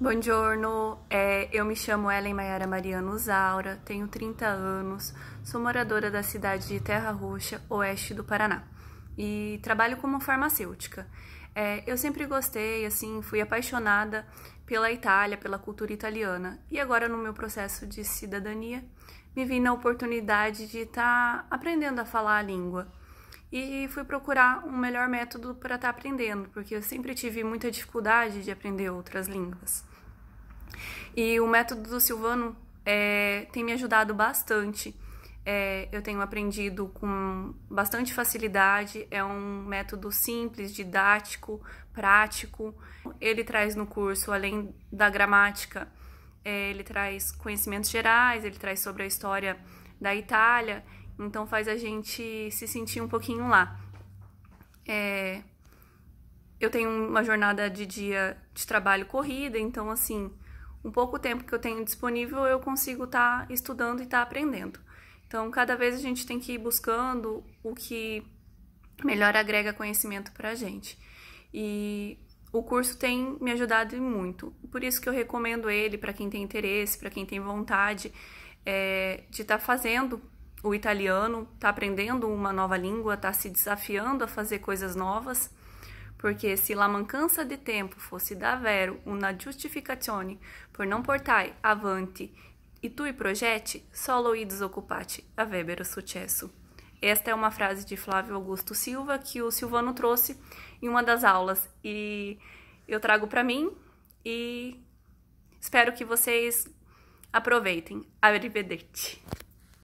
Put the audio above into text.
Bom Buongiorno, é, eu me chamo Ellen Maiara Mariano Zaura, tenho 30 anos, sou moradora da cidade de Terra Roxa, oeste do Paraná, e trabalho como farmacêutica. É, eu sempre gostei, assim, fui apaixonada pela Itália, pela cultura italiana, e agora no meu processo de cidadania me vi na oportunidade de estar tá aprendendo a falar a língua e fui procurar um melhor método para estar tá aprendendo, porque eu sempre tive muita dificuldade de aprender outras línguas. E o método do Silvano é, tem me ajudado bastante. É, eu tenho aprendido com bastante facilidade. É um método simples, didático, prático. Ele traz no curso, além da gramática, é, ele traz conhecimentos gerais, ele traz sobre a história da Itália então faz a gente se sentir um pouquinho lá. É... Eu tenho uma jornada de dia de trabalho corrida, então assim, um pouco tempo que eu tenho disponível eu consigo estar tá estudando e estar tá aprendendo. Então cada vez a gente tem que ir buscando o que melhor agrega conhecimento para a gente. E o curso tem me ajudado muito. Por isso que eu recomendo ele para quem tem interesse, para quem tem vontade é, de estar tá fazendo o italiano, está aprendendo uma nova língua, está se desafiando a fazer coisas novas, porque se la mancanza de tempo fosse davvero una giustificazione por não portar, avanti e tu e progetti, solo i disoccupati avrebbero successo. Esta é uma frase de Flávio Augusto Silva que o Silvano trouxe em uma das aulas e eu trago para mim e espero que vocês aproveitem. Arrivederci.